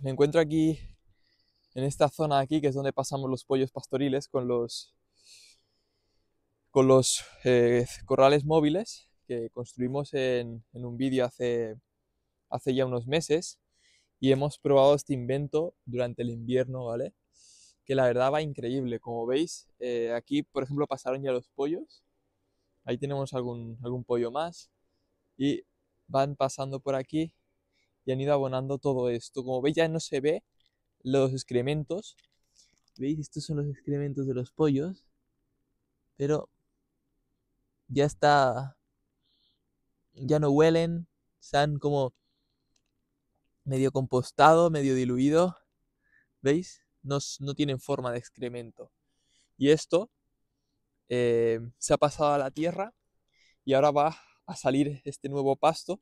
me encuentro aquí, en esta zona aquí, que es donde pasamos los pollos pastoriles con los, con los eh, corrales móviles que construimos en, un vídeo hace, hace ya unos meses y hemos probado este invento durante el invierno, ¿vale? Que la verdad va increíble, como veis, eh, aquí por ejemplo pasaron ya los pollos, ahí tenemos algún, algún pollo más y van pasando por aquí y han ido abonando todo esto. Como veis ya no se ve los excrementos. ¿Veis? Estos son los excrementos de los pollos. Pero ya está... Ya no huelen. Se han como medio compostado, medio diluido. ¿Veis? No, no tienen forma de excremento. Y esto eh, se ha pasado a la tierra y ahora va a salir este nuevo pasto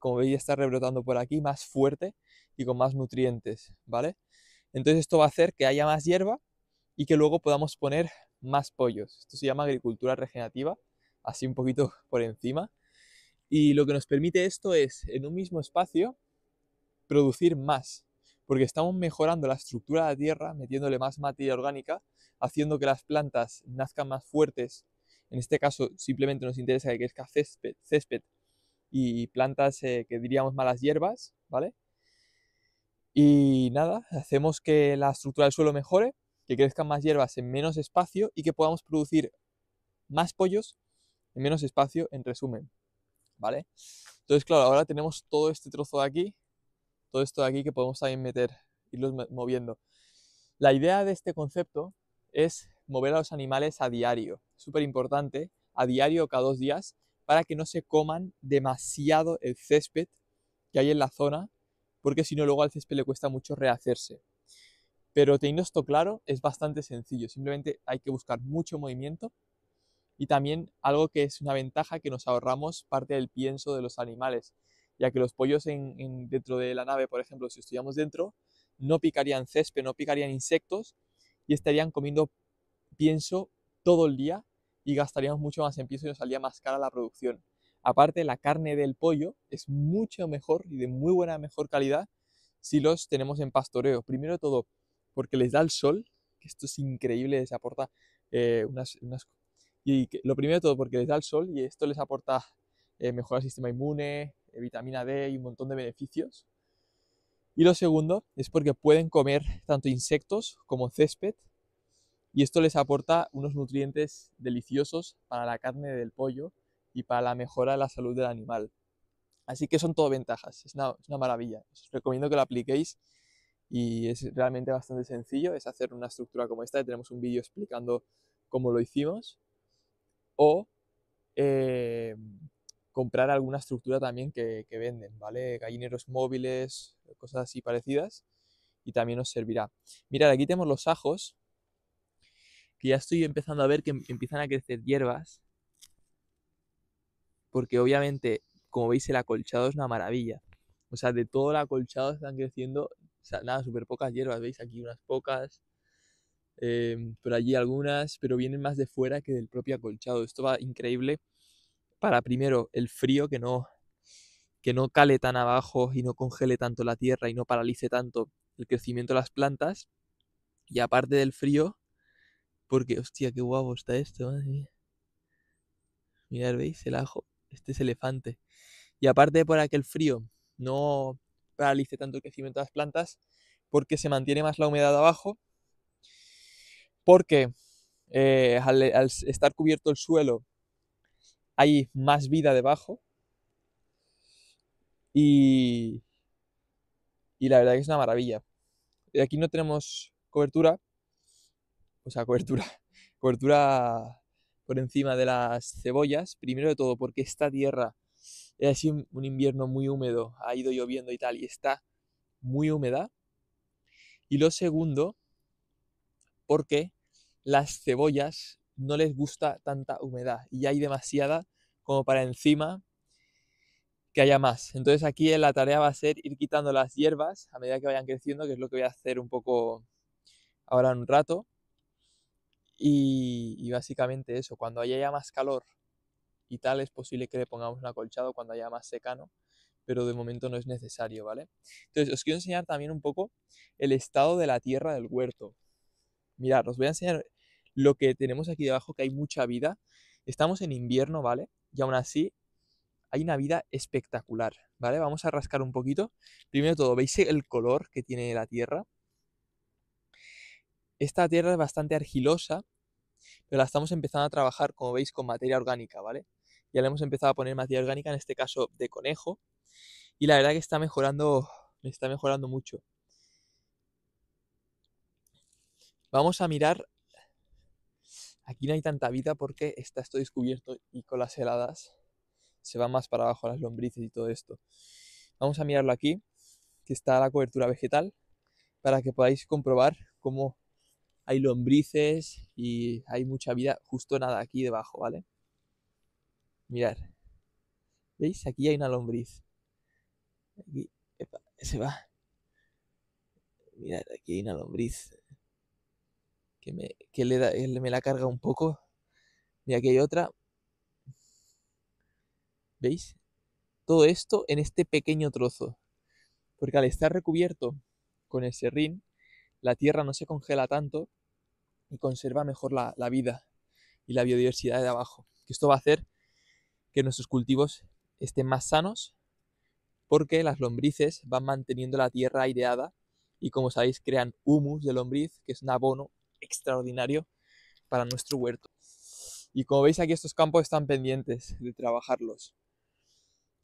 como veis está rebrotando por aquí más fuerte y con más nutrientes, ¿vale? Entonces esto va a hacer que haya más hierba y que luego podamos poner más pollos. Esto se llama agricultura regenerativa, así un poquito por encima. Y lo que nos permite esto es, en un mismo espacio, producir más, porque estamos mejorando la estructura de la tierra, metiéndole más materia orgánica, haciendo que las plantas nazcan más fuertes. En este caso, simplemente nos interesa que crezca césped, césped y plantas eh, que diríamos malas hierbas, ¿vale? Y nada, hacemos que la estructura del suelo mejore, que crezcan más hierbas en menos espacio y que podamos producir más pollos en menos espacio, en resumen, ¿vale? Entonces, claro, ahora tenemos todo este trozo de aquí, todo esto de aquí que podemos también meter, irlos moviendo. La idea de este concepto es mover a los animales a diario, súper importante, a diario cada dos días, para que no se coman demasiado el césped que hay en la zona, porque si no luego al césped le cuesta mucho rehacerse. Pero teniendo esto claro, es bastante sencillo, simplemente hay que buscar mucho movimiento y también algo que es una ventaja que nos ahorramos parte del pienso de los animales, ya que los pollos dentro de la nave, por ejemplo, si estuviéramos dentro, no picarían césped, no picarían insectos y estarían comiendo pienso todo el día y gastaríamos mucho más en pienso y nos salía más cara la producción. Aparte, la carne del pollo es mucho mejor y de muy buena mejor calidad si los tenemos en pastoreo. Primero de todo, porque les da el sol, que esto es increíble, les aporta eh, unas, Y lo primero de todo, porque les da el sol y esto les aporta eh, mejor sistema inmune, eh, vitamina D y un montón de beneficios. Y lo segundo es porque pueden comer tanto insectos como césped y esto les aporta unos nutrientes deliciosos para la carne del pollo y para la mejora de la salud del animal. Así que son todo ventajas, es una, una maravilla. Os recomiendo que lo apliquéis y es realmente bastante sencillo, es hacer una estructura como esta, tenemos un vídeo explicando cómo lo hicimos, o eh, comprar alguna estructura también que, venden, ¿vale? Gallineros móviles, cosas así parecidas, y también os servirá. Mirad, aquí tenemos los ajos, que ya estoy empezando a ver que empiezan a crecer hierbas. Porque obviamente, como veis, el acolchado es una maravilla. O sea, de todo el acolchado están creciendo, o sea, nada, súper pocas hierbas. Veis aquí unas pocas, em, por allí algunas, pero vienen más de fuera que del propio acolchado. Esto va increíble para, primero, el frío, que no, que no cale tan abajo y no congele tanto la tierra y no paralice tanto el crecimiento de las plantas. Y aparte del frío, porque, hostia, qué guapo está esto, madre Mirad, ¿veis? El ajo. Este es elefante. Y aparte para que el frío no paralice tanto el crecimiento de las plantas, porque se mantiene más la humedad abajo, porque eh, al, estar cubierto el suelo hay más vida debajo y, y la verdad que es una maravilla. Aquí no tenemos cobertura, o sea, cobertura, por encima de las cebollas, primero de todo porque esta tierra es sido un invierno muy húmedo, ha ido lloviendo y tal, y está muy húmeda. Y lo segundo, porque las cebollas no les gusta tanta humedad y hay demasiada como para encima que haya más. Entonces aquí eh, la tarea va a ser ir quitando las hierbas a medida que vayan creciendo, que es lo que voy a hacer un poco ahora en un rato. Y, básicamente eso, cuando haya más calor y tal, es posible que le pongamos un acolchado cuando haya más secano, pero de momento no es necesario, ¿vale? Entonces, os quiero enseñar también un poco el estado de la tierra del huerto. Mirad, os voy a enseñar lo que tenemos aquí debajo, que hay mucha vida. Estamos en invierno, ¿vale? Y aún así hay una vida espectacular, ¿vale? Vamos a rascar un poquito. Primero todo, ¿veis el color que tiene la tierra? Esta tierra es bastante argilosa, pero la estamos empezando a trabajar, como veis, con materia orgánica, ¿vale? Ya le hemos empezado a poner materia orgánica, en este caso de conejo, y la verdad que está mejorando, está mejorando mucho. Vamos a mirar, aquí no hay tanta vida porque está esto descubierto y con las heladas se van más para abajo las lombrices y todo esto. Vamos a mirarlo aquí, que está la cobertura vegetal, para que podáis comprobar cómo hay lombrices y hay mucha vida justo nada aquí debajo, ¿vale? Mirad. ¿Veis? Aquí hay una lombriz. Aquí, se va. Mirad, aquí hay una lombriz. Que me, que le me la carga un poco. y aquí hay otra. ¿Veis? Todo esto en este pequeño trozo. Porque al estar recubierto con el serrín, la tierra no se congela tanto y conserva mejor la, vida y la biodiversidad de abajo. Que esto va a hacer que nuestros cultivos estén más sanos porque las lombrices van manteniendo la tierra aireada y como sabéis crean humus de lombriz, que es un abono extraordinario para nuestro huerto. Y como veis aquí estos campos están pendientes de trabajarlos.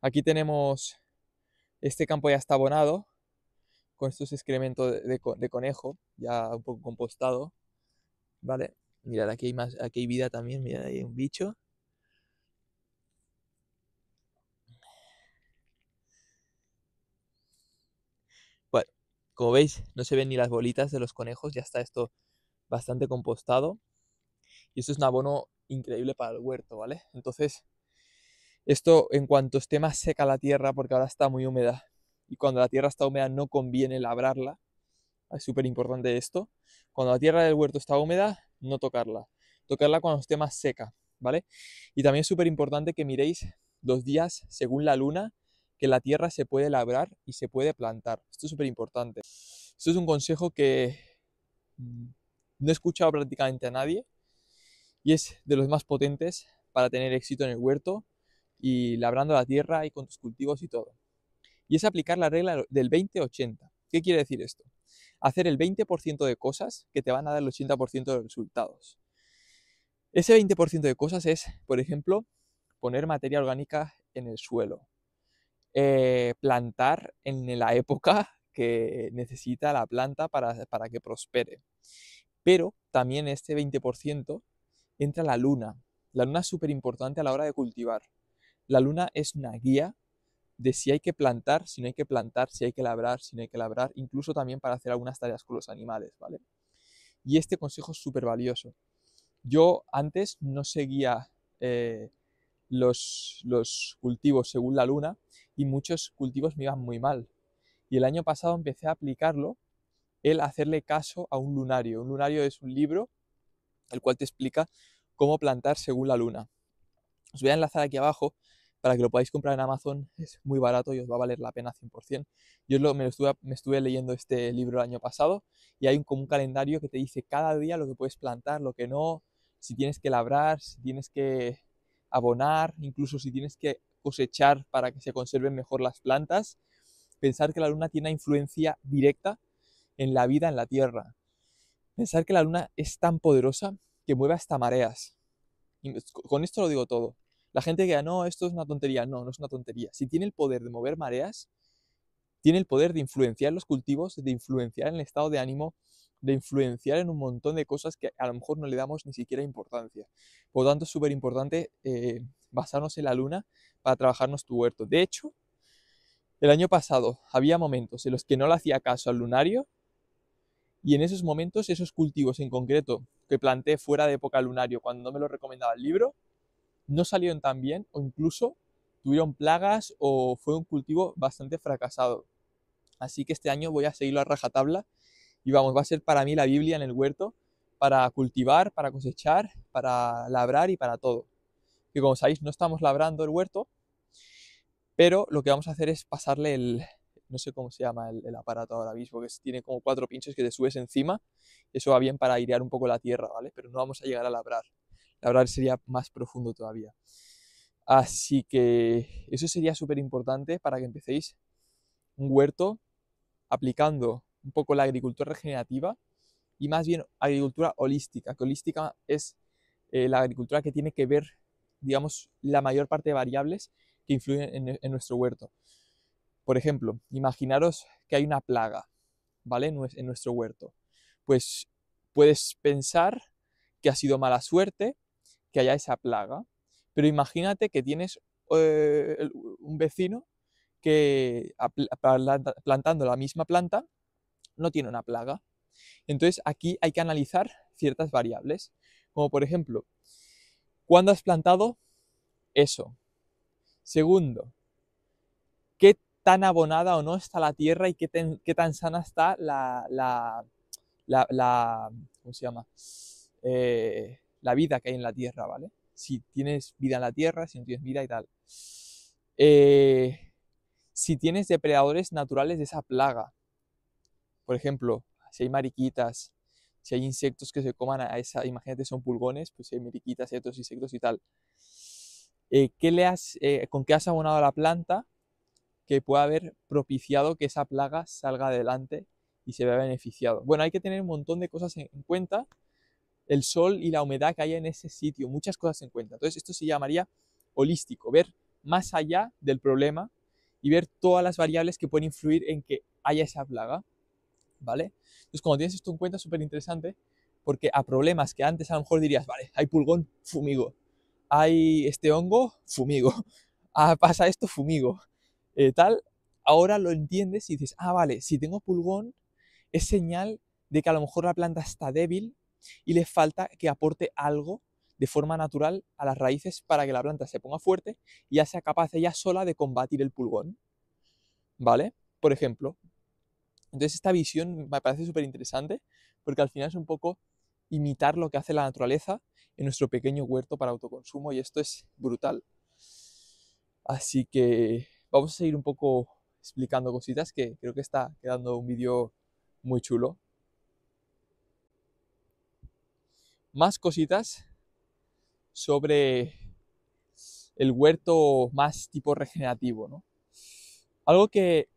Aquí tenemos este campo ya está abonado con estos excrementos de, de conejo, ya un poco compostado. Vale, mirad, aquí hay más, aquí hay vida también, mirad, hay un bicho. Bueno, como veis, no se ven ni las bolitas de los conejos, ya está esto bastante compostado. Y esto es un abono increíble para el huerto, ¿vale? Entonces, esto en cuanto esté más seca la tierra, porque ahora está muy húmeda, y cuando la tierra está húmeda no conviene labrarla, es súper importante esto, cuando la tierra del huerto está húmeda, no tocarla, tocarla cuando esté más seca, ¿vale? Y también es súper importante que miréis dos días según la luna, que la tierra se puede labrar y se puede plantar. Esto es súper importante. Esto es un consejo que mm, no he escuchado prácticamente a nadie y es de los más potentes para tener éxito en el huerto y labrando la tierra y con tus cultivos y todo. Y es aplicar la regla del 20-80. ¿Qué quiere decir esto? hacer el 20% de cosas que te van a dar el 80% de resultados. Ese 20% de cosas es, por ejemplo, poner materia orgánica en el suelo, eh, plantar en la época que necesita la planta para, para que prospere. Pero también este 20% entra la luna. La luna es súper importante a la hora de cultivar. La luna es una guía de si hay que plantar, si no hay que plantar, si hay que labrar, si no hay que labrar, incluso también para hacer algunas tareas con los animales, ¿vale? Y este consejo es súper valioso. Yo antes no seguía eh, los, los cultivos según la luna y muchos cultivos me iban muy mal. Y el año pasado empecé a aplicarlo, el hacerle caso a un lunario. Un lunario es un libro el cual te explica cómo plantar según la luna. Os voy a enlazar aquí abajo para que lo podáis comprar en Amazon es muy barato y os va a valer la pena 100%. Yo me, estuve, leyendo este libro el año pasado y hay un, como un calendario que te dice cada día lo que puedes plantar, lo que no, si tienes que labrar, si tienes que abonar, incluso si tienes que cosechar para que se conserven mejor las plantas. Pensar que la luna tiene una influencia directa en la vida en la Tierra. Pensar que la luna es tan poderosa que mueve hasta mareas. con esto lo digo todo la gente que no, esto es una tontería. No, no es una tontería. Si tiene el poder de mover mareas, tiene el poder de influenciar los cultivos, de influenciar en el estado de ánimo, de influenciar en un montón de cosas que a lo mejor no le damos ni siquiera importancia. Por lo tanto, es súper importante eh, basarnos en la luna para trabajarnos tu huerto. De hecho, el año pasado había momentos en los que no le hacía caso al lunario y en esos momentos esos cultivos en concreto que planté fuera de época lunario cuando no me lo recomendaba el libro, no salieron tan bien o incluso tuvieron plagas o fue un cultivo bastante fracasado. Así que este año voy a seguirlo a rajatabla y vamos, va a ser para mí la Biblia en el huerto para cultivar, para cosechar, para labrar y para todo. Que como sabéis no estamos labrando el huerto, pero lo que vamos a hacer es pasarle el, no sé cómo se llama el, aparato ahora mismo, que tiene como cuatro pinchos que te subes encima, eso va bien para airear un poco la tierra, ¿vale? Pero no vamos a llegar a labrar ahora sería más profundo todavía. Así que eso sería súper importante para que empecéis un huerto aplicando un poco la agricultura regenerativa y más bien agricultura holística, que holística es eh, la agricultura que tiene que ver, digamos, la mayor parte de variables que influyen en, nuestro huerto. Por ejemplo, imaginaros que hay una plaga, ¿vale? En nuestro huerto. Pues puedes pensar que ha sido mala suerte que haya esa plaga. Pero imagínate que tienes eh, un vecino que plantando la misma planta no tiene una plaga. Entonces aquí hay que analizar ciertas variables, como por ejemplo, ¿cuándo has plantado eso? Segundo, ¿qué tan abonada o no está la tierra y qué, tan sana está la, la, ¿cómo se llama? Eh, la vida que hay en la tierra, ¿vale? Si tienes vida en la tierra, si no tienes vida y tal. Eh, si tienes depredadores naturales de esa plaga, por ejemplo, si hay mariquitas, si hay insectos que se coman a esa, imagínate son pulgones, pues si hay mariquitas, otros insectos y tal. Eh, ¿qué le has, eh, ¿Con qué has abonado a la planta que pueda haber propiciado que esa plaga salga adelante y se vea beneficiado? Bueno, hay que tener un montón de cosas en cuenta el sol y la humedad que hay en ese sitio, muchas cosas en cuenta. Entonces esto se llamaría holístico, ver más allá del problema y ver todas las variables que pueden influir en que haya esa plaga, ¿vale? Entonces cuando tienes esto en cuenta es súper interesante porque a problemas que antes a lo mejor dirías, vale, hay pulgón, fumigo, hay este hongo, fumigo, ah, pasa esto, fumigo, eh, tal, ahora lo entiendes y dices, ah, vale, si tengo pulgón es señal de que a lo mejor la planta está débil y le falta que aporte algo de forma natural a las raíces para que la planta se ponga fuerte y ya sea capaz ella sola de combatir el pulgón. ¿Vale? Por ejemplo. Entonces esta visión me parece súper interesante porque al final es un poco imitar lo que hace la naturaleza en nuestro pequeño huerto para autoconsumo y esto es brutal. Así que vamos a seguir un poco explicando cositas que creo que está quedando un vídeo muy chulo más cositas sobre el huerto más tipo regenerativo, ¿no? Algo que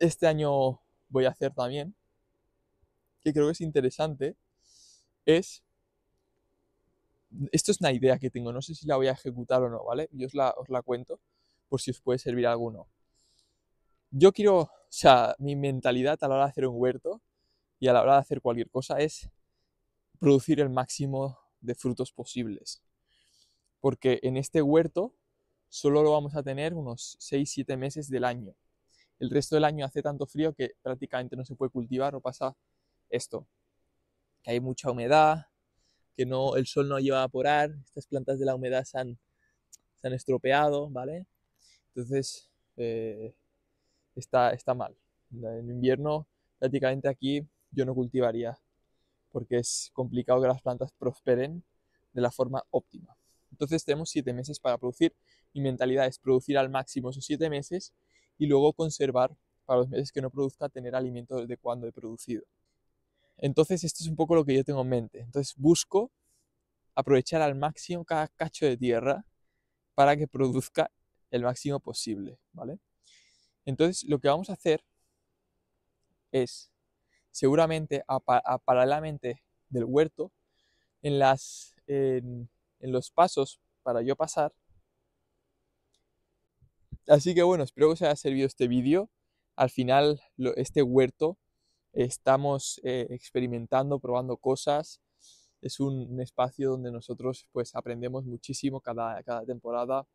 este año voy a hacer también, que creo que es interesante, es... Esto es una idea que tengo, no sé si la voy a ejecutar o no, ¿vale? Yo os la, os la cuento por si os puede servir alguno. Yo quiero, o sea, mi mentalidad a la hora de hacer un huerto y a la hora de hacer cualquier cosa es producir el máximo de frutos posibles. Porque en este huerto solo lo vamos a tener unos 6-7 meses del año. El resto del año hace tanto frío que prácticamente no se puede cultivar o pasa esto. Que hay mucha humedad, que no, el sol no lleva a evaporar, estas plantas de la humedad se han, estropeado, ¿vale? Entonces eh, está, está mal. En invierno prácticamente aquí yo no cultivaría porque es complicado que las plantas prosperen de la forma óptima. Entonces tenemos siete meses para producir. Mi mentalidad es producir al máximo esos siete meses y luego conservar para los meses que no produzca tener alimento desde cuando he producido. Entonces esto es un poco lo que yo tengo en mente. Entonces busco aprovechar al máximo cada cacho de tierra para que produzca el máximo posible, ¿vale? Entonces lo que vamos a hacer es seguramente a, paralelamente del huerto, en, los pasos para yo pasar. Así que bueno, espero que os haya servido este vídeo. Al final, este huerto estamos eh, experimentando, probando cosas. Es un, espacio donde nosotros pues aprendemos muchísimo cada, temporada.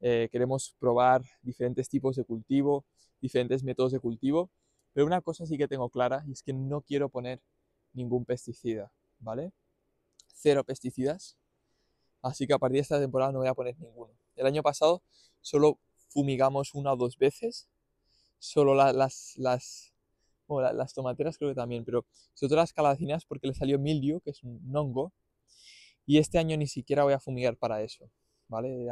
Eh, queremos probar diferentes tipos de cultivo, diferentes métodos de cultivo pero una cosa sí que tengo clara y es que no quiero poner ningún pesticida, ¿vale? Cero pesticidas. Así que a partir de esta temporada no voy a poner ninguno. El año pasado solo fumigamos una o dos veces. Solo las, las, las tomateras creo que también, pero sobre todo las calacinas porque le salió mildio, que es un hongo. Y este año ni siquiera voy a fumigar para eso, ¿vale?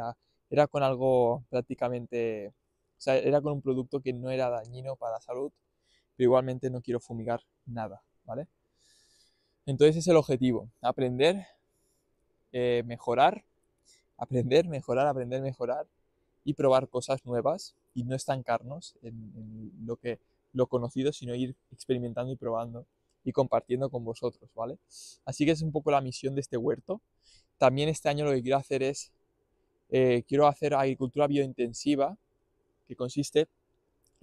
era con algo prácticamente... O sea, era con un producto que no era dañino para la salud pero igualmente no quiero fumigar nada, ¿vale? Entonces es el objetivo, aprender, eh, mejorar, aprender, mejorar, aprender, mejorar y probar cosas nuevas y no estancarnos en, lo que lo conocido, sino ir experimentando y probando y compartiendo con vosotros, ¿vale? Así que es un poco la misión de este huerto. También este año lo que quiero hacer es, eh, quiero hacer agricultura biointensiva, que consiste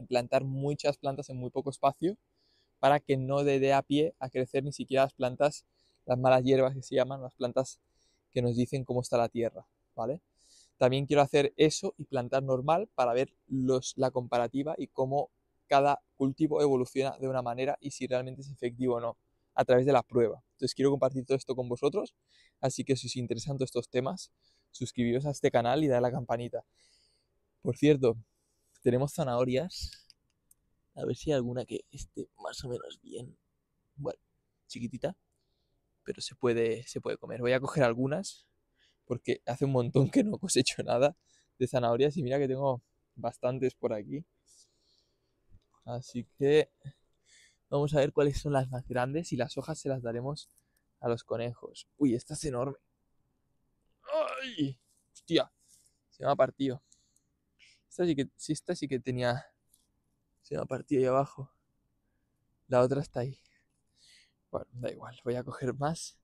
plantar muchas plantas en muy poco espacio para que no dé a pie a crecer ni siquiera las plantas, las malas hierbas que se llaman, las plantas que nos dicen cómo está la tierra, ¿vale? También quiero hacer eso y plantar normal para ver los, la comparativa y cómo cada cultivo evoluciona de una manera y si realmente es efectivo o no a través de la prueba. Entonces quiero compartir todo esto con vosotros, así que si os interesan estos temas, suscribiros a este canal y dar la campanita. Por cierto, tenemos zanahorias. A ver si hay alguna que esté más o menos bien. Bueno, chiquitita. Pero se puede, se puede comer. Voy a coger algunas. Porque hace un montón que no cosecho nada de zanahorias. Y mira que tengo bastantes por aquí. Así que vamos a ver cuáles son las más grandes. Y las hojas se las daremos a los conejos. Uy, esta es enorme. ¡Ay! ¡Hostia! Se me ha partido. Esta sí que, esta sí que tenía. Se me partido ahí abajo. La otra está ahí. Bueno, da igual, voy a coger más.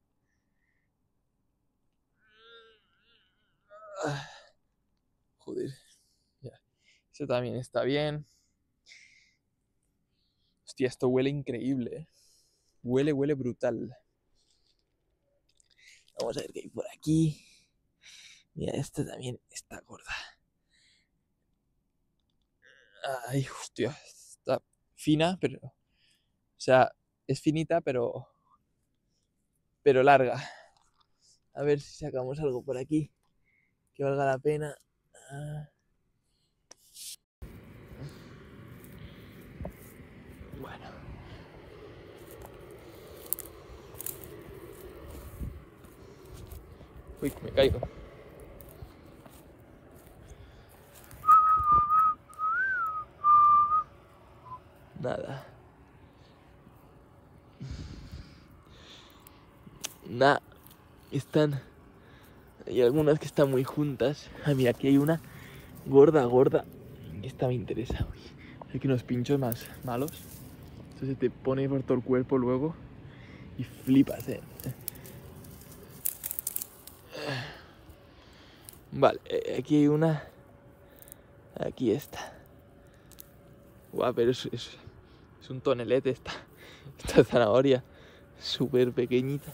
Ah, joder. Ya. Eso este también está bien. Hostia, esto huele increíble. Eh. Huele, huele brutal. Vamos a ver qué hay por aquí. Mira, esta también está gorda. Ay, hostia, está fina, pero. O sea, es finita, pero. Pero larga. A ver si sacamos algo por aquí que valga la pena. Bueno. Uy, me caigo. están. Hay algunas que están muy juntas. A ah, mira, aquí hay una gorda, gorda. Esta me interesa. hoy hay que unos pinchos más malos. Entonces te pone por todo el cuerpo luego y flipas, eh. Vale, eh, aquí hay una. Aquí está. Guau, pero es, es, es un tonelete esta, esta zanahoria. Súper pequeñita.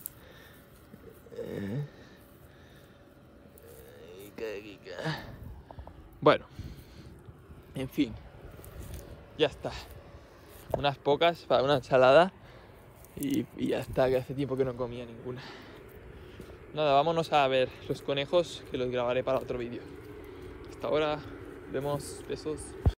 Bueno, en fin, ya está. Unas pocas para una ensalada y, y, ya está, que hace tiempo que no comía ninguna. Nada, vámonos a ver los conejos que los grabaré para otro vídeo. Hasta ahora, vemos, besos.